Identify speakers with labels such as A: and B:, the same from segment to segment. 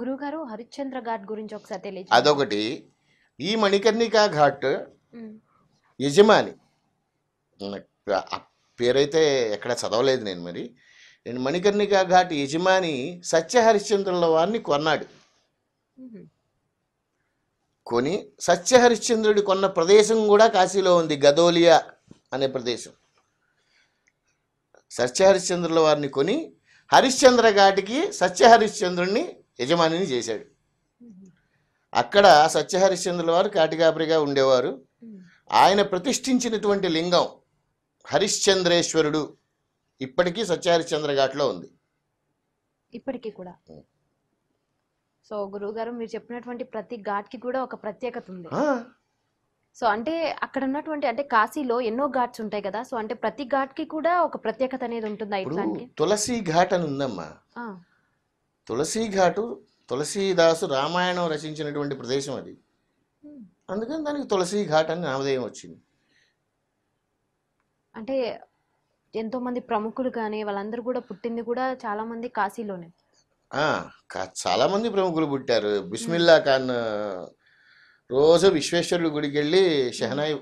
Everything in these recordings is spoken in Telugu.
A: గురుగారు హరిశ్చంద్ర ఘాట్ గురించి ఒకసారి
B: తెలియదు అదొకటి ఈ మణికర్ణికా ఘాట్ యజమాని పేరైతే ఎక్కడ చదవలేదు నేను మరి నేను మణికర్ణికా ఘాట్ యజమాని సత్య హరిశ్చంద్రుల వారిని కొన్నాడు కొని సత్య హరిశ్చంద్రుడి కొన్న ప్రదేశం కూడా కాశీలో ఉంది గదోలియా అనే ప్రదేశం సత్య హరిశ్చంద్రుల వారిని కొని హరిశ్చంద్ర ఘాటికి సత్యహరిశ్చంద్రుణ్ణి యజమానిని చేశాడు అక్కడ సత్యహరిశ్చంద్రుల వారు కాటిగాపరిగా ఉండేవారు ఆయన ప్రతిష్ఠించినటువంటి లింగం హరిశ్చంద్రేశ్వరుడు ఇప్పటికీ సత్యహరిశ్చంద్ర ఘాట్లో ఉంది
A: ఇప్పటికీ కూడా సో గురువు గారు మీరు చెప్పినటువంటి ప్రతి ఘాట్కి కూడా ఒక ప్రత్యేకత ఉంది సో అంటే అక్కడ ఉన్నటువంటి అంటే కాశీలో ఎన్నో ఘాట్స్ ఉంటాయి కదా సో అంటే ప్రతి ఘాట్ కి కూడా ఒక ప్రత్యేకత అనేది ఉంటుంది
B: తులసి ఘాట్ అని ఉందమ్మా తులసి ఘాటు తులసీదాసు రామాయణం రచించినటువంటి ప్రదేశం అది అందుకని దానికి తులసి ఘాట్ అని నామధేయం వచ్చింది
A: అంటే ఎంతో మంది ప్రముఖులు కానీ వాళ్ళందరూ కూడా పుట్టింది కూడా చాలా మంది కాశీలోనే
B: చాలా మంది చాలామంది ప్రముఖులు పుట్టారు బిస్మిల్లా ఖాన్ రోజు విశ్వేశ్వరుడి గుడికి వెళ్ళి షెహనాయి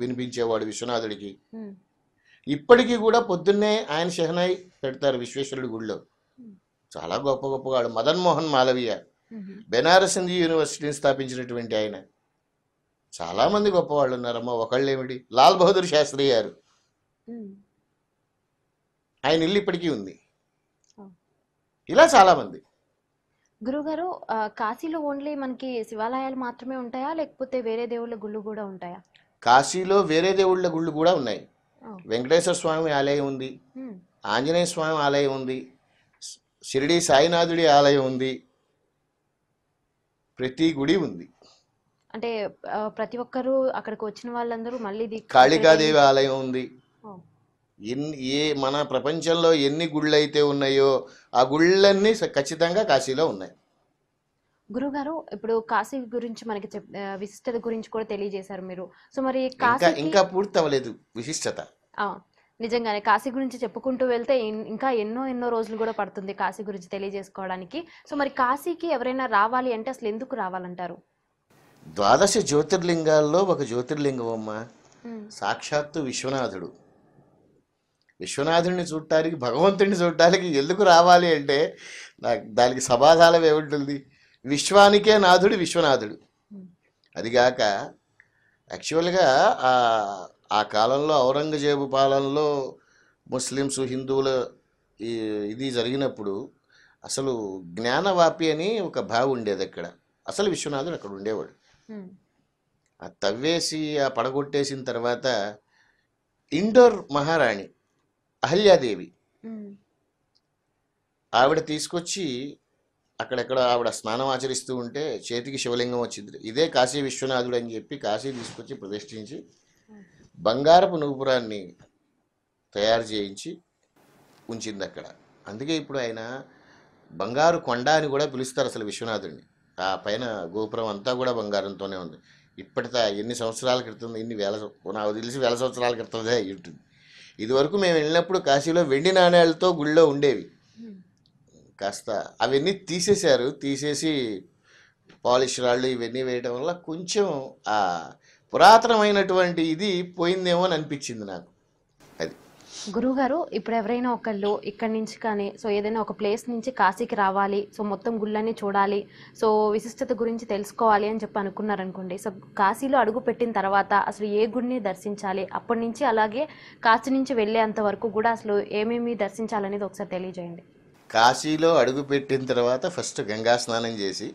B: వినిపించేవాడు విశ్వనాథుడికి ఇప్పటికీ కూడా పొద్దున్నే ఆయన షెహనాయి పెడతారు విశ్వేశ్వరుడి గుడిలో చాలా గొప్ప గొప్పవాడు మదన్ మోహన్ మాలవీయ బెనారస్ హిందీ యూనివర్సిటీని స్థాపించినటువంటి ఆయన చాలామంది గొప్పవాళ్ళు ఉన్నారమ్మా ఏమిటి లాల్ బహదూర్ శాస్త్రి గారు ఆయన ఇల్లు ఇప్పటికీ ఉంది ఇలా చాలామంది
A: గురుగారు కాశీలో ఓన్లీ మనకి శివాలయాలు మాత్రమే ఉంటాయా లేకపోతే వేరే దేవుళ్ళ గుళ్ళు కూడా ఉంటాయా
B: కాశీలో వేరే దేవుళ్ళ గుళ్ళు కూడా ఉన్నాయి వెంకటేశ్వర స్వామి ఆలయం ఉంది ఆంజనేయ స్వామి ఆలయం ఉంది షిరిడి సాయినాథుడి ఆలయం ఉంది ప్రతి గుడి ఉంది
A: అంటే ప్రతి ఒక్కరూ అక్కడికి వచ్చిన వాళ్ళందరూ మళ్ళీ కాళికాదేవి
B: ఆలయం ఉంది ఎన్ని ఏ మన ప్రపంచంలో ఎన్ని గుళ్ళు అయితే ఉన్నాయో ఆ గుళ్ళన్నీ ఖచ్చితంగా కాశీలో ఉన్నాయి
A: గురుగారు ఇప్పుడు కాశీ గురించి మనకి చెప్ విశిష్టత గురించి కూడా తెలియజేశారు మీరు సో మరి ఇంకా ఇంకా
B: పూర్తి అవ్వలేదు విశిష్టత
A: నిజంగానే కాశీ గురించి చెప్పుకుంటూ వెళ్తే ఇంకా ఎన్నో ఎన్నో రోజులు కూడా పడుతుంది కాశీ గురించి తెలియజేసుకోవడానికి సో మరి కాశీకి ఎవరైనా రావాలి అంటే అసలు ఎందుకు రావాలంటారు
B: ద్వాదశ జ్యోతిర్లింగాల్లో ఒక జ్యోతిర్లింగం అమ్మ సాక్షాత్తు విశ్వనాథుడు విశ్వనాథుడిని చూడటానికి భగవంతుడిని చూడటానికి ఎందుకు రావాలి అంటే నాకు దానికి సమాధానం ఏముంటుంది విశ్వానికే నాథుడు విశ్వనాథుడు అదిగాక యాక్చువల్గా ఆ కాలంలో ఔరంగజేబు పాలనలో ముస్లిమ్స్ హిందువుల ఇది జరిగినప్పుడు అసలు జ్ఞానవాపి అని ఒక భావి ఉండేది అక్కడ అసలు విశ్వనాథుడు అక్కడ ఉండేవాడు ఆ తవ్వేసి ఆ పడగొట్టేసిన తర్వాత ఇండోర్ మహారాణి అహల్యాదేవి ఆవిడ తీసుకొచ్చి అక్కడెక్కడ ఆవిడ స్నానం ఆచరిస్తూ ఉంటే చేతికి శివలింగం వచ్చింది ఇదే కాశీ విశ్వనాథుడు అని చెప్పి కాశీ తీసుకొచ్చి ప్రతిష్ఠించి బంగారపు నూపురాన్ని తయారు చేయించి ఉంచింది అక్కడ అందుకే ఇప్పుడు ఆయన బంగారు కొండ అని కూడా పిలుస్తారు అసలు విశ్వనాథుడిని ఆ పైన గోపురం అంతా కూడా బంగారంతోనే ఉంది ఇప్పటిదా ఎన్ని సంవత్సరాల క్రితం ఎన్ని వేల నాకు తెలిసి వేల సంవత్సరాల క్రితందే ఉంటుంది ఇదివరకు మేము వెళ్ళినప్పుడు కాశీలో వెండి నాణ్యాలతో గుళ్ళో ఉండేవి కాస్త అవన్నీ తీసేశారు తీసేసి పాలిష్ రాళ్ళు ఇవన్నీ వేయడం వల్ల కొంచెం ఆ పురాతనమైనటువంటి ఇది పోయిందేమో అని అనిపించింది నాకు
A: గురువుగారు ఇప్పుడు ఎవరైనా ఒకళ్ళు ఇక్కడి నుంచి కానీ సో ఏదైనా ఒక ప్లేస్ నుంచి కాశీకి రావాలి సో మొత్తం గుళ్ళని చూడాలి సో విశిష్టత గురించి తెలుసుకోవాలి అని చెప్పి అనుకున్నారనుకోండి సో కాశీలో అడుగు పెట్టిన తర్వాత అసలు ఏ గుడిని దర్శించాలి అప్పటి నుంచి అలాగే కాశీ నుంచి వెళ్ళేంత వరకు కూడా అసలు ఏమేమి దర్శించాలనేది ఒకసారి తెలియజేయండి
B: కాశీలో అడుగు పెట్టిన తర్వాత ఫస్ట్ గంగా స్నానం చేసి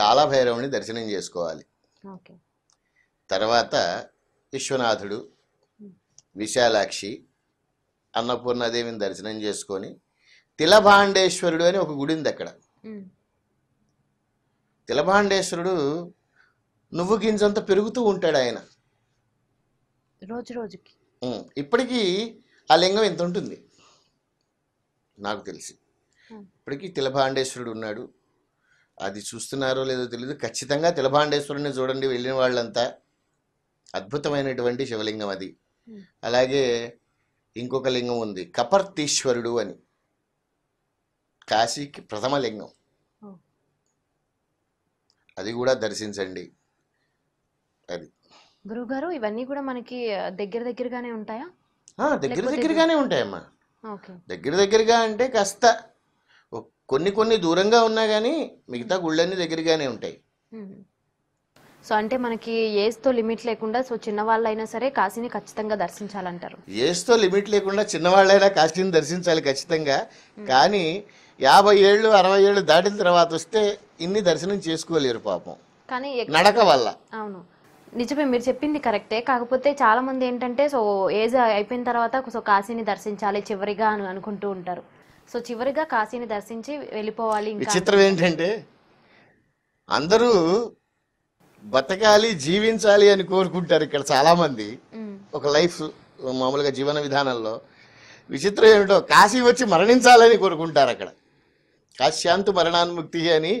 B: కాలభైరవుని దర్శనం చేసుకోవాలి తర్వాత విశ్వనాథుడు విశాలాక్షి అన్నపూర్ణాదేవిని దర్శనం చేసుకొని తిలభాండేశ్వరుడు అని ఒక గుడి ఉంది అక్కడ తిలభాండేశ్వరుడు నువ్వు గింజంత పెరుగుతూ ఉంటాడు ఆయన రోజు రోజుకి ఇప్పటికీ ఆ లింగం ఎంత ఉంటుంది నాకు తెలిసి ఇప్పటికీ తిలభాండేశ్వరుడు ఉన్నాడు అది చూస్తున్నారో లేదో తెలియదు ఖచ్చితంగా తిలభాండేశ్వరుని చూడండి వెళ్ళిన వాళ్ళంతా అద్భుతమైనటువంటి శివలింగం అది Hmm. అలాగే ఇంకొక లింగం ఉంది కపర్తీశ్వరుడు అని కాశీకి ప్రథమ లింగం అది కూడా దర్శించండి అది
A: గురుగారు ఇవన్నీ కూడా మనకి దగ్గర దగ్గరగానే ఉంటాయా
B: దగ్గర దగ్గరగానే ఉంటాయమ్మా దగ్గర దగ్గరగా అంటే కాస్త కొన్ని కొన్ని దూరంగా ఉన్నా కానీ మిగతా గుళ్ళన్నీ దగ్గరగానే ఉంటాయి
A: hmm. సో అంటే మనకి ఏజ్తో లిమిట్ లేకుండా సో చిన్నవాళ్ళైనా సరే కాశీని ఖచ్చితంగా దర్శించాలంటారు
B: ఏజ్తో లిమిట్ లేకుండా చిన్నవాళ్ళైనా కాశీని దర్శించాలి ఖచ్చితంగా కానీ యాభై ఏళ్ళు అరవై ఏళ్ళు దాటిన తర్వాత వస్తే ఇన్ని దర్శనం చేసుకోలేరు పాపం
A: కానీ నడక వల్ల అవును నిజమే మీరు చెప్పింది కరెక్టే కాకపోతే చాలా మంది ఏంటంటే సో ఏజ్ అయిపోయిన తర్వాత సో కాశీని దర్శించాలి చివరిగా అని అనుకుంటూ ఉంటారు సో చివరిగా కాశీని దర్శించి వెళ్ళిపోవాలి చిత్రం
B: ఏంటంటే అందరూ బతకాలి జీవించాలి అని కోరుకుంటారు ఇక్కడ చాలామంది ఒక లైఫ్ మామూలుగా జీవన విధానంలో విచిత్రం ఏమిటో కాశీ వచ్చి మరణించాలని కోరుకుంటారు అక్కడ కాశ్యాంతు మరణాన్ముక్తి అని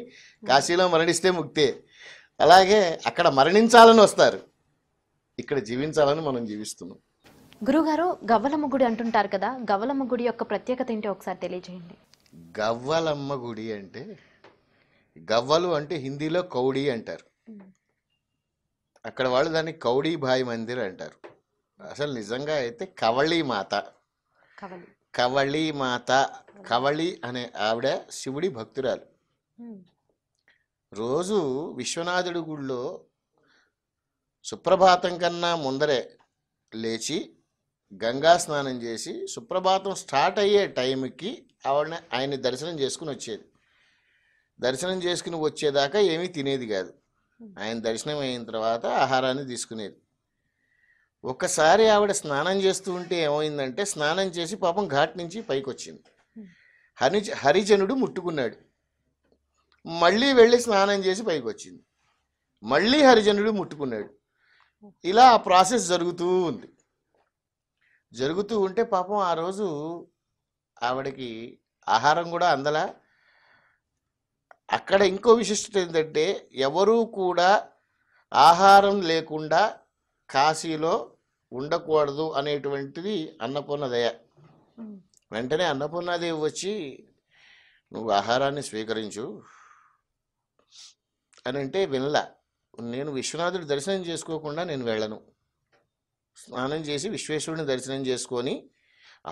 B: కాశీలో మరణిస్తే ముక్తే అలాగే అక్కడ మరణించాలని వస్తారు ఇక్కడ జీవించాలని మనం జీవిస్తున్నాం
A: గురుగారు గవ్వలమ్మ గుడి అంటుంటారు కదా గవ్వలమ్మ గుడి యొక్క ప్రత్యేకత ఏంటో ఒకసారి తెలియజేయండి
B: గవ్వలమ్మ గుడి అంటే గవ్వలు అంటే హిందీలో కౌడి అంటారు అక్కడ వాళ్ళు దాన్ని కౌడీభాయి మందిర్ అంటారు అసలు నిజంగా అయితే కవళీ మాత కవళీ మాత కవళి అనే ఆవిడ శివుడి భక్తురాలు రోజు విశ్వనాథుడి గుళ్ళో సుప్రభాతం కన్నా ముందరే లేచి గంగా స్నానం చేసి సుప్రభాతం స్టార్ట్ అయ్యే టైంకి ఆవిడని ఆయన్ని దర్శనం చేసుకుని వచ్చేది దర్శనం చేసుకుని వచ్చేదాకా ఏమీ తినేది కాదు ఆయన దర్శనం అయిన తర్వాత ఆహారాన్ని తీసుకునేది ఒక్కసారి ఆవిడ స్నానం చేస్తూ ఉంటే ఏమైందంటే స్నానం చేసి పాపం ఘాట్ నుంచి పైకి వచ్చింది హరి హరిజనుడు ముట్టుకున్నాడు మళ్ళీ వెళ్ళి స్నానం చేసి పైకి వచ్చింది మళ్ళీ హరిజనుడు ముట్టుకున్నాడు ఇలా ఆ ప్రాసెస్ జరుగుతూ ఉంది జరుగుతూ ఉంటే పాపం ఆ రోజు ఆవిడకి ఆహారం కూడా అందలా అక్కడ ఇంకో విశిష్టత ఏంటంటే ఎవరూ కూడా ఆహారం లేకుండా కాశీలో ఉండకూడదు అనేటువంటిది అన్నపూర్ణదయ వెంటనే అన్నపూర్ణాదేవి వచ్చి నువ్వు ఆహారాన్ని స్వీకరించు అని అంటే వినల నేను విశ్వనాథుడు దర్శనం చేసుకోకుండా నేను వెళ్ళను స్నానం చేసి విశ్వేశ్వరుని దర్శనం చేసుకొని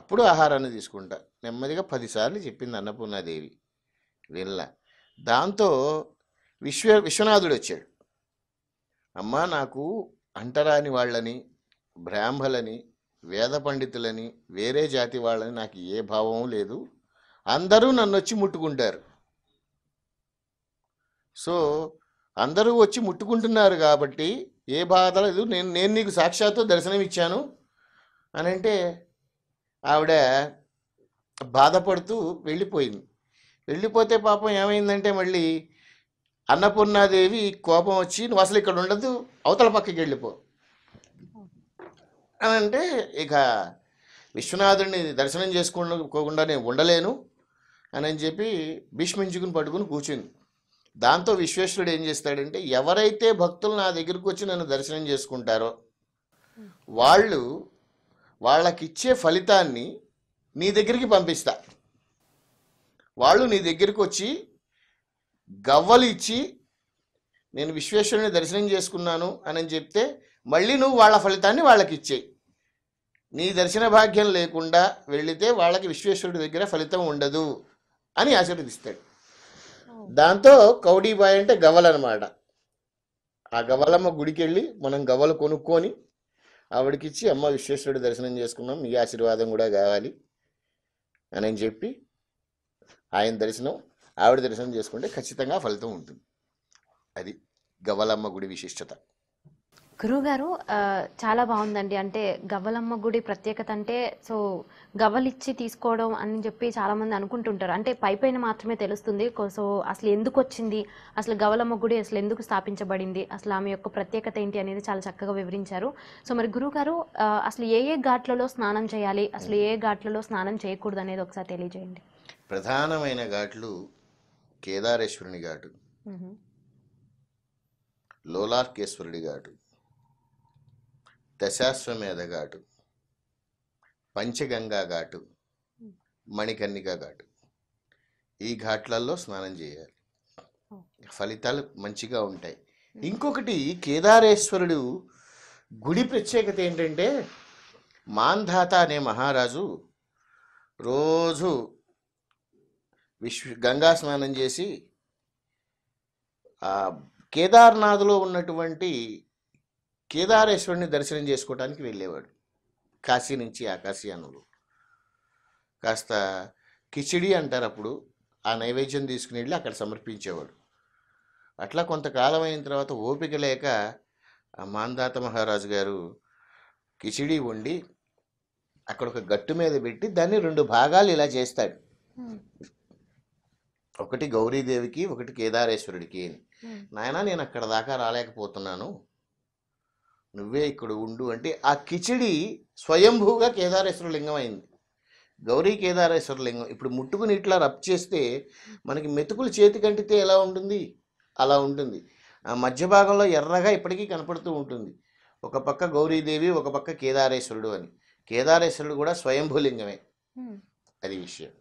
B: అప్పుడు ఆహారాన్ని తీసుకుంటా నెమ్మదిగా పదిసార్లు చెప్పింది అన్నపూర్ణాదేవి వినలా దాంతో విశ్వ విశ్వనాథుడు వచ్చాడు అమ్మా నాకు అంటరాని వాళ్ళని బ్రాహ్మలని వేద పండితులని వేరే జాతి వాళ్ళని నాకు ఏ భావం లేదు అందరూ నన్ను వచ్చి ముట్టుకుంటారు సో అందరూ వచ్చి ముట్టుకుంటున్నారు కాబట్టి ఏ బాధ లేదు నేను నేను నీకు సాక్షాత్తు దర్శనం ఇచ్చాను అని అంటే ఆవిడ బాధపడుతూ వెళ్ళిపోయింది వెళ్ళిపోతే పాపం ఏమైందంటే మళ్ళీ అన్నపూర్ణాదేవి కోపం వచ్చి నువ్వు అసలు ఇక్కడ ఉండదు అవతల పక్కకి వెళ్ళిపో అని అంటే ఇక విశ్వనాథుడిని దర్శనం చేసుకోకుండా నేను ఉండలేను అని చెప్పి భీష్మించుకుని పట్టుకుని కూర్చుంది దాంతో విశ్వేశ్వరుడు ఏం చేస్తాడంటే ఎవరైతే భక్తులు నా దగ్గరకు వచ్చి నన్ను దర్శనం చేసుకుంటారో వాళ్ళు వాళ్ళకిచ్చే ఫలితాన్ని నీ దగ్గరికి పంపిస్తా వాళ్ళు నీ దగ్గరికి వచ్చి గవ్వలు ఇచ్చి నేను విశ్వేశ్వరుని దర్శనం చేసుకున్నాను అని చెప్తే మళ్ళీ నువ్వు వాళ్ళ ఫలితాన్ని వాళ్ళకి ఇచ్చేయి నీ దర్శన భాగ్యం లేకుండా వెళితే వాళ్ళకి విశ్వేశ్వరుడి దగ్గర ఫలితం ఉండదు అని ఆశీర్వదిస్తాడు దాంతో కౌడీబాయ్ అంటే గవ్వలన్నమాట ఆ గవ్వలమ్మ గుడికి వెళ్ళి మనం గవ్వలు కొనుక్కొని ఆవిడకిచ్చి అమ్మ విశ్వేశ్వరుడు దర్శనం చేసుకున్నాం మీ ఆశీర్వాదం కూడా కావాలి అని చెప్పి ఆయన దర్శనం ఆవిడ దర్శనం చేసుకుంటే ఖచ్చితంగా ఫలితం ఉంటుంది అది గవ్వలమ్మ గుడి విశిష్టత
A: గురువుగారు చాలా బాగుందండి అంటే గవ్వలమ్మ గుడి ప్రత్యేకత అంటే సో గవ్వలిచ్చి తీసుకోవడం అని చెప్పి చాలామంది అనుకుంటుంటారు అంటే పై పైన మాత్రమే తెలుస్తుంది సో అసలు ఎందుకు వచ్చింది అసలు గవ్వలమ్మ గుడి అసలు ఎందుకు స్థాపించబడింది అసలు ఆమె యొక్క ప్రత్యేకత ఏంటి అనేది చాలా చక్కగా వివరించారు సో మరి గారు అసలు ఏ ఏ ఘాట్లలో స్నానం చేయాలి అసలు ఏ ఘాట్లలో స్నానం చేయకూడదు అనేది ఒకసారి తెలియజేయండి
B: ప్రధానమైన ఘాట్లు కేదారేశ్వరుని ఘాటు లోలార్కేశ్వరుడి ఘాటు దశాశ్వమేధ ఘాటు పంచగంగా ఘాటు మణికర్ణిక ఘాటు ఈ ఘాట్లలో స్నానం చేయాలి ఫలితాలు మంచిగా ఉంటాయి ఇంకొకటి కేదారేశ్వరుడు గుడి ప్రత్యేకత ఏంటంటే మాంధాత అనే మహారాజు రోజు విశ్వ గంగా స్నానం చేసి కేదార్నాథ్లో ఉన్నటువంటి కేదారేశ్వరుని దర్శనం చేసుకోవడానికి వెళ్ళేవాడు కాశీ నుంచి ఆకాశయానులు కాస్త కిచిడి అంటారు అప్పుడు ఆ నైవేద్యం తీసుకుని వెళ్ళి అక్కడ సమర్పించేవాడు అట్లా కొంతకాలం అయిన తర్వాత ఓపిక లేక మాందాత మహారాజు గారు కిచిడి వండి అక్కడ ఒక గట్టు మీద పెట్టి దాన్ని రెండు భాగాలు ఇలా చేస్తాడు ఒకటి గౌరీదేవికి ఒకటి కేదారేశ్వరుడికి అని నాయన నేను అక్కడ దాకా రాలేకపోతున్నాను నువ్వే ఇక్కడ ఉండు అంటే ఆ కిచిడి స్వయంభూగా కేదారేశ్వర లింగం అయింది గౌరీ కేదారేశ్వర లింగం ఇప్పుడు ముట్టుకుని ఇట్లా రప్ చేస్తే మనకి మెతుకులు చేతి కంటితే ఎలా ఉంటుంది అలా ఉంటుంది ఆ మధ్య భాగంలో ఎర్రగా ఇప్పటికీ కనపడుతూ ఉంటుంది ఒక పక్క గౌరీదేవి ఒక పక్క కేదారేశ్వరుడు అని కేదారేశ్వరుడు కూడా స్వయంభూలింగమే అది విషయం